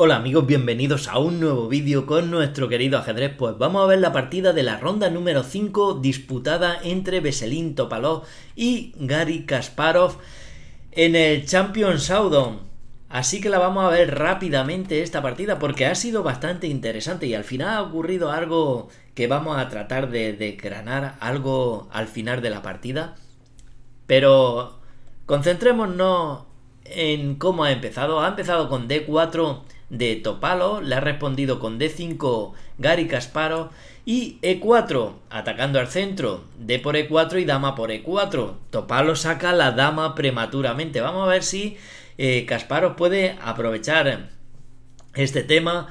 Hola amigos, bienvenidos a un nuevo vídeo con nuestro querido ajedrez. Pues vamos a ver la partida de la ronda número 5 disputada entre Veselin Topalov y Gary Kasparov en el Champion Showdown. Así que la vamos a ver rápidamente esta partida porque ha sido bastante interesante y al final ha ocurrido algo que vamos a tratar de desgranar algo al final de la partida. Pero concentrémonos en cómo ha empezado. Ha empezado con D4 de Topalo, le ha respondido con D5 Gary Kasparov y E4 atacando al centro, D por E4 y dama por E4. Topalo saca la dama prematuramente. Vamos a ver si eh, Kasparov puede aprovechar este tema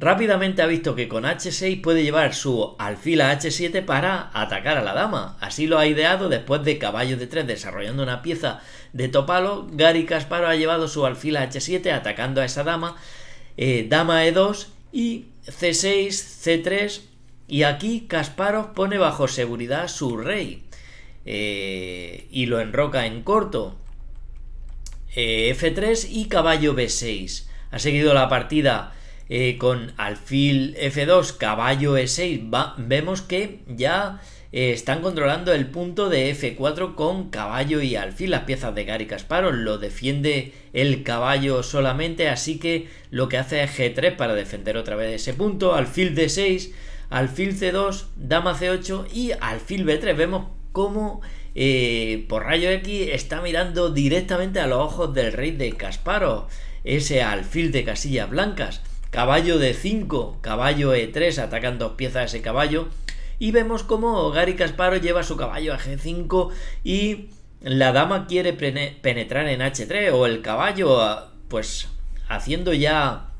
Rápidamente ha visto que con h6 puede llevar su alfil a h7 para atacar a la dama. Así lo ha ideado después de caballo de 3 desarrollando una pieza de topalo. Gary Kasparov ha llevado su alfil a h7 atacando a esa dama. Eh, dama e2 y c6, c3. Y aquí Kasparov pone bajo seguridad su rey eh, y lo enroca en corto. Eh, f3 y caballo b6. Ha seguido la partida eh, con alfil F2, caballo E6, vemos que ya eh, están controlando el punto de F4 con caballo y alfil, las piezas de Gary Kasparov, lo defiende el caballo solamente, así que lo que hace es G3 para defender otra vez ese punto, alfil D6, alfil C2, dama C8 y alfil B3, vemos cómo... Eh, por rayo X está mirando directamente a los ojos del rey de Kasparov, ese alfil de casillas blancas. Caballo de 5, caballo E3, atacan dos piezas a ese caballo. Y vemos como Gary Casparo lleva su caballo a G5 y la dama quiere penetrar en H3 o el caballo, pues haciendo ya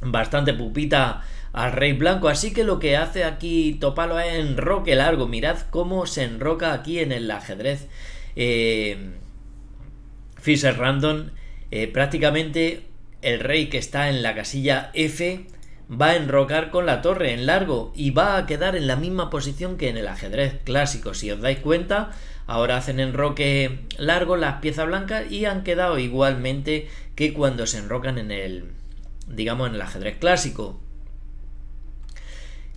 bastante pupita al rey blanco. Así que lo que hace aquí Topalo es enroque largo. Mirad cómo se enroca aquí en el ajedrez eh, Fisher Random. Eh, prácticamente el rey que está en la casilla F va a enrocar con la torre en largo y va a quedar en la misma posición que en el ajedrez clásico. Si os dais cuenta, ahora hacen enroque largo las piezas blancas y han quedado igualmente que cuando se enrocan en el, digamos, en el ajedrez clásico.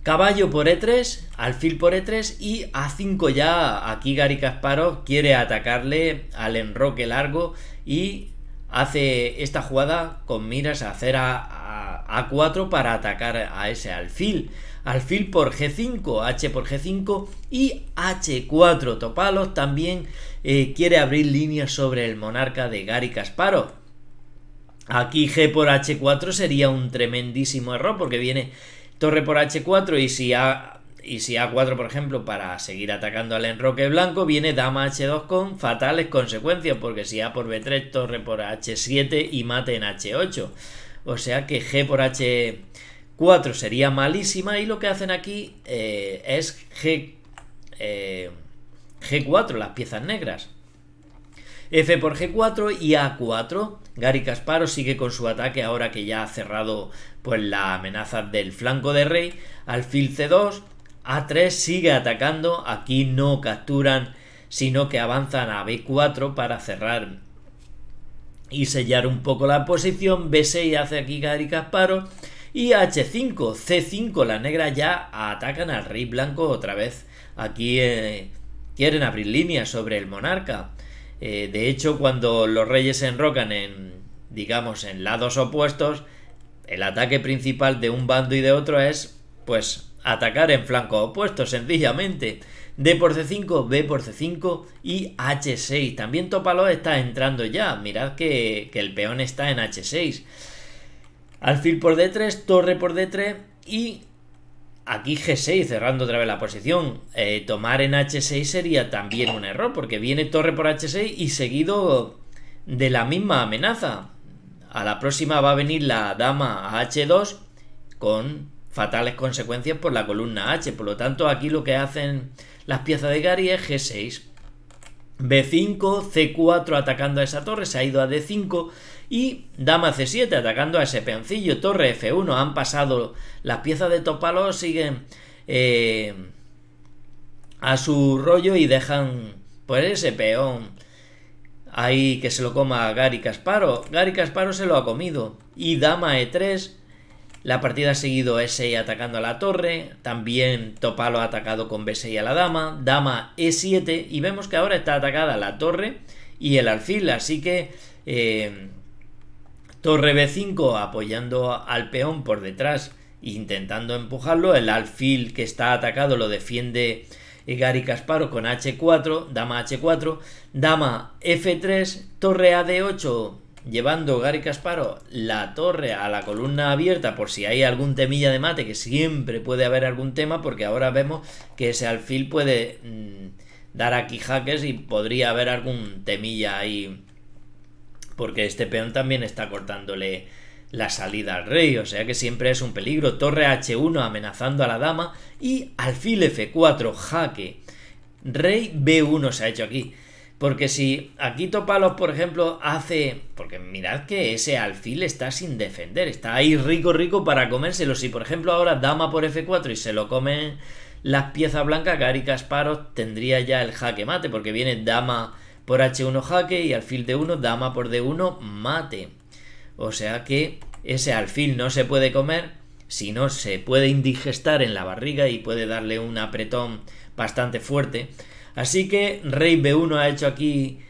Caballo por E3, alfil por E3 y A5 ya. Aquí Gary Kasparov quiere atacarle al enroque largo y hace esta jugada con miras a hacer a, a, 4 para atacar a ese alfil. Alfil por G5, H por G5 y H4. Topalov también eh, quiere abrir líneas sobre el monarca de Gary Kasparov. Aquí G por H4 sería un tremendísimo error porque viene torre por H4 y si a, y si A4, por ejemplo, para seguir atacando al enroque blanco, viene dama H2 con fatales consecuencias, porque si A por B3, torre por H7 y mate en H8. O sea que G por H4 sería malísima y lo que hacen aquí eh, es G, eh, G4, las piezas negras. F por G4 y A4. Gary Casparo sigue con su ataque ahora que ya ha cerrado pues la amenaza del flanco de rey. Alfil C2 a3 sigue atacando, aquí no capturan, sino que avanzan a B4 para cerrar y sellar un poco la posición. B6 hace aquí Gary y Casparo. Y H5, C5, la negra ya atacan al rey blanco otra vez. Aquí eh, quieren abrir líneas sobre el monarca. Eh, de hecho, cuando los reyes se enrocan en, digamos, en lados opuestos, el ataque principal de un bando y de otro es, pues, atacar en flanco opuesto, sencillamente. D por C5, B por C5 y H6. También Topalov está entrando ya. Mirad que, el peón está en H6. Alfil por D3, torre por D3 y aquí G6 cerrando otra vez la posición. Eh, tomar en H6 sería también un error porque viene torre por H6 y seguido de la misma amenaza. A la próxima va a venir la dama a H2 con fatales consecuencias por la columna H. Por lo tanto, aquí lo que hacen las piezas de Gary es G6. B5, C4 atacando a esa torre, se ha ido a D5 y dama C7 atacando a ese peoncillo, torre F1, han pasado las piezas de Topalo, siguen eh, a su rollo y dejan por pues, ese peón ahí que se lo coma a Gary Casparo. Gary Casparo se lo ha comido y dama E3 la partida ha seguido E6 atacando a la torre, también Topalo ha atacado con B6 a la dama, dama E7 y vemos que ahora está atacada la torre y el alfil, así que eh, torre B5 apoyando al peón por detrás intentando empujarlo, el alfil que está atacado lo defiende eh, Gary Kasparov con H4, dama H4, dama F3, torre AD8 llevando Gary Casparo la torre a la columna abierta por si hay algún temilla de mate, que siempre puede haber algún tema, porque ahora vemos que ese alfil puede mm, dar aquí jaques y podría haber algún temilla ahí, porque este peón también está cortándole la salida al rey, o sea que siempre es un peligro. Torre H1 amenazando a la dama y alfil F4 jaque. Rey B1 se ha hecho aquí. Porque si aquí Palos, por ejemplo, hace. Porque mirad que ese alfil está sin defender. Está ahí rico, rico para comérselo. Si, por ejemplo, ahora dama por F4 y se lo comen las piezas blancas, Gary Kasparov tendría ya el jaque mate. Porque viene dama por H1 jaque y alfil D1, dama por D1 mate. O sea que ese alfil no se puede comer. Si no, se puede indigestar en la barriga y puede darle un apretón bastante fuerte Así que rey b1 ha hecho aquí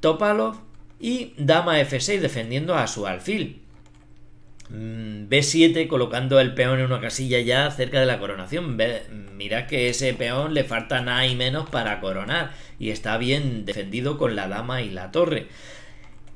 Topalov y dama f6 defendiendo a su alfil. Mm, B7 colocando el peón en una casilla ya cerca de la coronación. Mirad que ese peón le falta nada y menos para coronar y está bien defendido con la dama y la torre.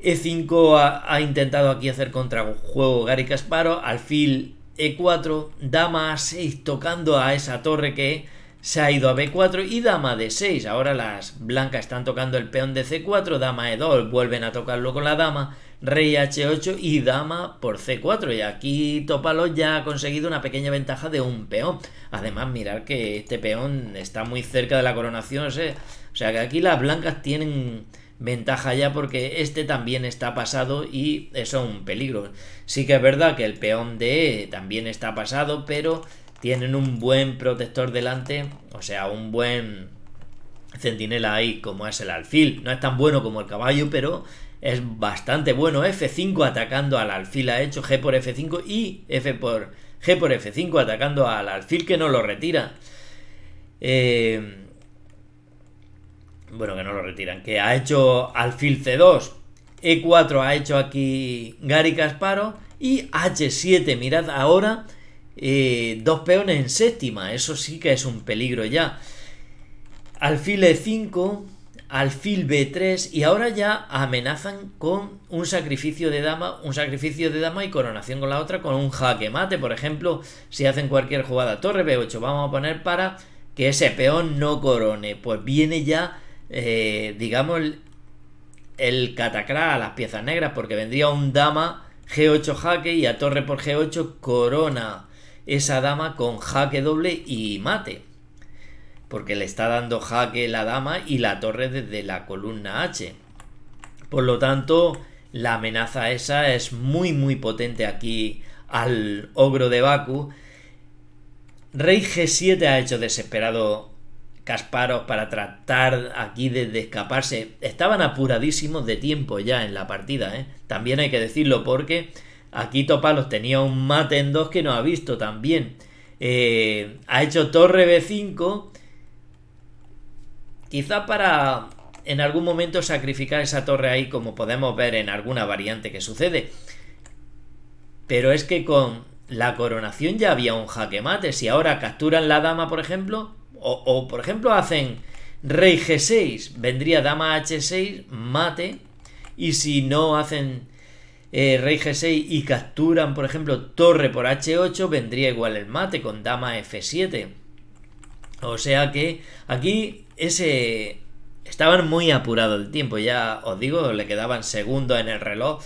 E5 ha, intentado aquí hacer contrajuego Gary Kasparov, alfil E4, dama A6 tocando a esa torre que se ha ido a B4 y dama D6. Ahora las blancas están tocando el peón de C4, dama E2, vuelven a tocarlo con la dama, rey H8 y dama por C4. Y aquí Topalo ya ha conseguido una pequeña ventaja de un peón. Además, mirar que este peón está muy cerca de la coronación, o sea, o sea que aquí las blancas tienen ventaja ya porque este también está pasado y eso es un peligro. Sí que es verdad que el peón de E también está pasado, pero tienen un buen protector delante, o sea, un buen centinela ahí como es el alfil. No es tan bueno como el caballo, pero es bastante bueno. F5 atacando al alfil ha hecho G por F5 y F por G por F5 atacando al alfil que no lo retira. Eh, bueno, que no lo retiran, que ha hecho alfil C2, E4 ha hecho aquí Gary Casparo y H7, mirad ahora dos peones en séptima, eso sí que es un peligro ya. Alfil E5, alfil B3 y ahora ya amenazan con un sacrificio de dama, un sacrificio de dama y coronación con la otra con un jaque mate, por ejemplo, si hacen cualquier jugada torre B8, vamos a poner para que ese peón no corone, pues viene ya eh, digamos el, el a las piezas negras porque vendría un dama G8 jaque y a torre por G8 corona esa dama con jaque doble y mate. Porque le está dando jaque la dama y la torre desde la columna H. Por lo tanto, la amenaza esa es muy muy potente aquí al ogro de Baku. Rey G7 ha hecho desesperado Kasparov para tratar aquí de, escaparse. Estaban apuradísimos de tiempo ya en la partida, ¿eh? también hay que decirlo porque Aquí Topalos tenía un mate en 2 que no ha visto también. Eh, ha hecho torre B5. Quizá para en algún momento sacrificar esa torre ahí como podemos ver en alguna variante que sucede. Pero es que con la coronación ya había un jaque mate. Si ahora capturan la dama, por ejemplo, o, o por ejemplo hacen rey G6, vendría dama H6, mate. Y si no hacen eh, rey g6 y capturan, por ejemplo, torre por h8, vendría igual el mate con dama f7. O sea que aquí ese... Estaban muy apurados el tiempo, ya os digo, le quedaban segundos en el reloj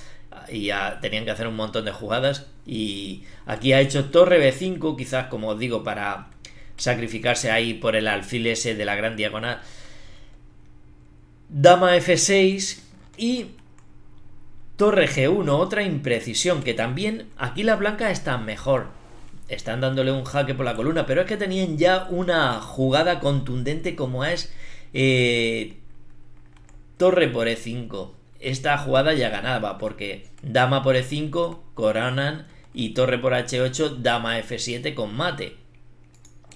y ya tenían que hacer un montón de jugadas. Y aquí ha hecho torre b5, quizás como os digo, para sacrificarse ahí por el alfil ese de la gran diagonal. Dama f6 y Torre G1, otra imprecisión, que también aquí la blanca está mejor. Están dándole un jaque por la columna, pero es que tenían ya una jugada contundente como es eh, Torre por E5. Esta jugada ya ganaba, porque Dama por E5, coronan y Torre por H8, Dama F7 con mate.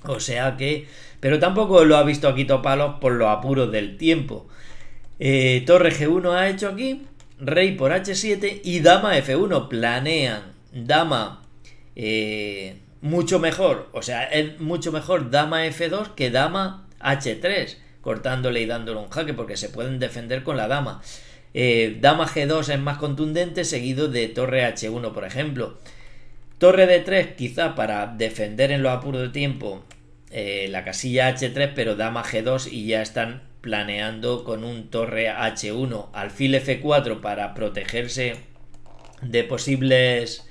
O sea que... Pero tampoco lo ha visto aquí Topalov por los apuros del tiempo. Eh, torre G1 ha hecho aquí rey por h7 y dama f1. Planean dama eh, mucho mejor, o sea, es mucho mejor dama f2 que dama h3, cortándole y dándole un jaque porque se pueden defender con la dama. Eh, dama g2 es más contundente, seguido de torre h1, por ejemplo. Torre d3 quizá para defender en los apuro de tiempo eh, la casilla h3, pero dama g2 y ya están planeando con un torre H1 alfil F4 para protegerse de posibles,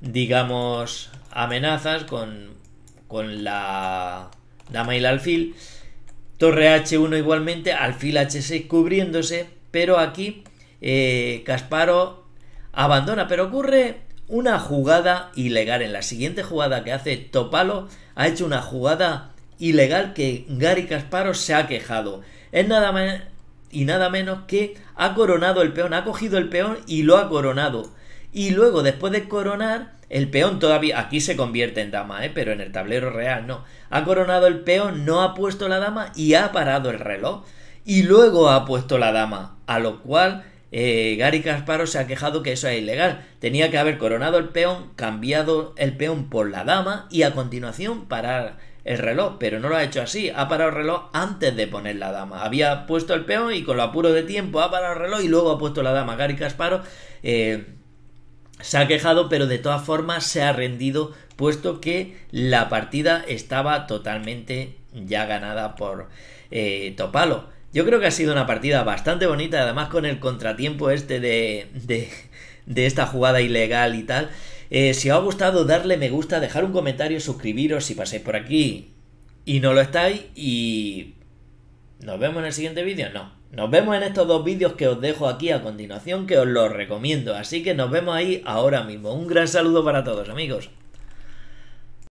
digamos, amenazas con, la dama y el alfil. Torre H1 igualmente, alfil H6 cubriéndose, pero aquí Casparo eh, abandona, pero ocurre una jugada ilegal. En la siguiente jugada que hace Topalo, ha hecho una jugada ilegal que Gary Casparo se ha quejado. Es nada más y nada menos que ha coronado el peón, ha cogido el peón y lo ha coronado. Y luego, después de coronar, el peón todavía, aquí se convierte en dama, ¿eh? pero en el tablero real no. Ha coronado el peón, no ha puesto la dama y ha parado el reloj. Y luego ha puesto la dama, a lo cual eh, Gary Casparo se ha quejado que eso es ilegal. Tenía que haber coronado el peón, cambiado el peón por la dama y a continuación parar el reloj, pero no lo ha hecho así. Ha parado el reloj antes de poner la dama. Había puesto el peón y con lo apuro de tiempo ha parado el reloj y luego ha puesto la dama. Gary Casparo eh, se ha quejado, pero de todas formas se ha rendido, puesto que la partida estaba totalmente ya ganada por eh, Topalo. Yo creo que ha sido una partida bastante bonita, además con el contratiempo este de, esta jugada ilegal y tal. Eh, si os ha gustado, darle me gusta, dejar un comentario, suscribiros si pasáis por aquí y no lo estáis. Y nos vemos en el siguiente vídeo. No, nos vemos en estos dos vídeos que os dejo aquí a continuación, que os los recomiendo. Así que nos vemos ahí ahora mismo. Un gran saludo para todos, amigos.